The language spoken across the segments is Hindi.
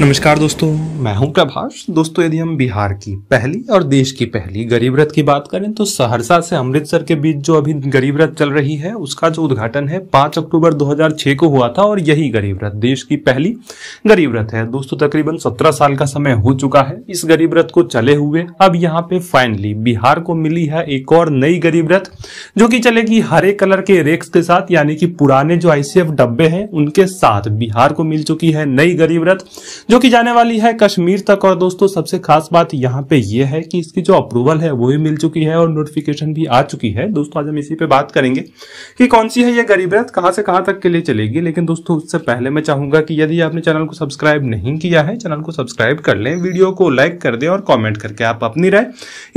नमस्कार दोस्तों मैं हूं प्रभाष दोस्तों यदि हम बिहार की पहली और देश की पहली गरीब रथ की बात करें तो सहरसा से अमृतसर के बीच जो अभी गरीब रथ चल रही है उसका जो उद्घाटन है 5 अक्टूबर 2006 को हुआ था और यही गरीब रथ देश की पहली गरीब रथ है दोस्तों तकरीबन 17 साल का समय हो चुका है इस गरीब रथ को चले हुए अब यहाँ पे फाइनली बिहार को मिली है एक और नई गरीब रथ जो की चलेगी हरे कलर के रेक्स के साथ यानी कि पुराने जो आईसीएफ डब्बे है उनके साथ बिहार को मिल चुकी है नई गरीब रथ जो कि जाने वाली है कश्मीर तक और दोस्तों सबसे खास बात यहाँ पे ये है कि इसकी जो अप्रूवल है वो भी मिल चुकी है और नोटिफिकेशन भी आ चुकी है दोस्तों आज हम इसी पे बात करेंगे कि कौन सी है ये गरीब रथ कहाँ से कहाँ तक के लिए चलेगी लेकिन दोस्तों उससे पहले मैं चाहूंगा कि यदि आपने चैनल को सब्सक्राइब नहीं किया है चैनल को सब्सक्राइब कर लें वीडियो को लाइक कर दें और कॉमेंट करके आप अपनी राय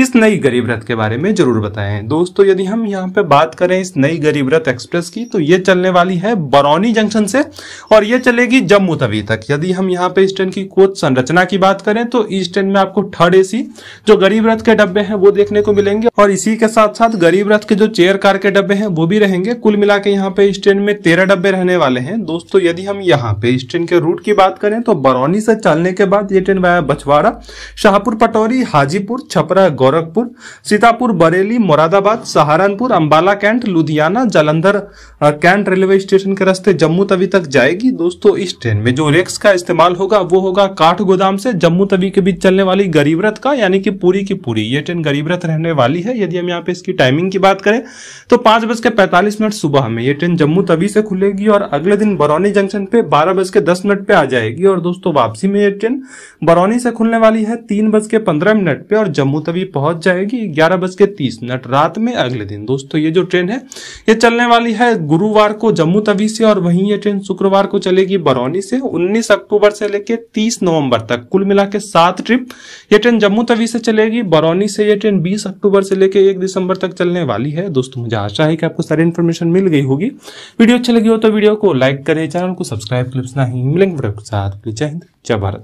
इस नई गरीब रथ के बारे में जरूर बताएं दोस्तों यदि हम यहाँ पे बात करें इस नई गरीब रथ एक्सप्रेस की तो ये चलने वाली है बरौनी जंक्शन से और ये चलेगी जम्मू तवी तक यदि हम यहाँ पे ईस्टर्न की कोच संरचना की बात करें तो ईस्टर्न में आपको थर्ड एसी जो गरीब रथ के डब्बे हैं वो देखने को मिलेंगे और इसी के साथ साथ गरीब रथ के जो चेयर कार के डब्बे हैं वो भी रहेंगे कुल मिला के यहाँ पे ईस्टर्न में तेरह डब्बे रहने वाले हैं दोस्तों यदि हम यहाँ पे ईस्टर्न के रूट की बात करें तो बरौनी से चलने के बाद ये train via Bachhwara Shahpur Patori Hajipur Chhapra Gorakhpur Sitapur Bareilly Moradabad Saharanpur Ambala cantt Ludhiana Jalandhar cantt railway station के रास्ते जम्मू तवी तक जाएगी दोस्तों इस ट्रेन में जो रेक्स का इस्तेमाल होगा वो होगा काठ गोदाम से जम्मू तवी के बीच चलने वाली रथ का यानी कि पूरी की पूरी ये ट्रेन रथ रहने वाली है यदि हम यहाँ पे इसकी टाइमिंग की बात करें तो पांच बज के पैंतालीस मिनट सुबह में ये ट्रेन जम्मू तवी से खुलेगी और अगले दिन बरौनी जंक्शन पे बारह बज के दस मिनट पे आ जाएगी और दोस्तों वापसी में ये ट्रेन बरौनी से खुलने वाली है तीन बज के पंद्रह मिनट पे और जम्मू तवी पहुंच जाएगी ग्यारह बज के तीस मिनट रात में अगले दिन दोस्तों ये जो ट्रेन है ये चलने वाली है गुरुवार को जम्मू तवी से और वहीं ये ट्रेन शुक्रवार को चलेगी बरौनी से उन्नीस अक्टूबर से लेकर तीस नवंबर तक कुल मिला के सात ट्रिप ये ट्रेन जम्मू तवी से चलेगी बरौनी से ये ट्रेन बीस अक्टूबर से लेकर एक दिसंबर तक चलने वाली है दोस्तों मुझे आशा है कि आपको सारी इन्फॉर्मेशन मिल गई होगी वीडियो अच्छी लगी हो तो वीडियो को लाइक करें चैनल को सब्सक्राइब करें नहीं मिलेंगे जय हिंद जय भारत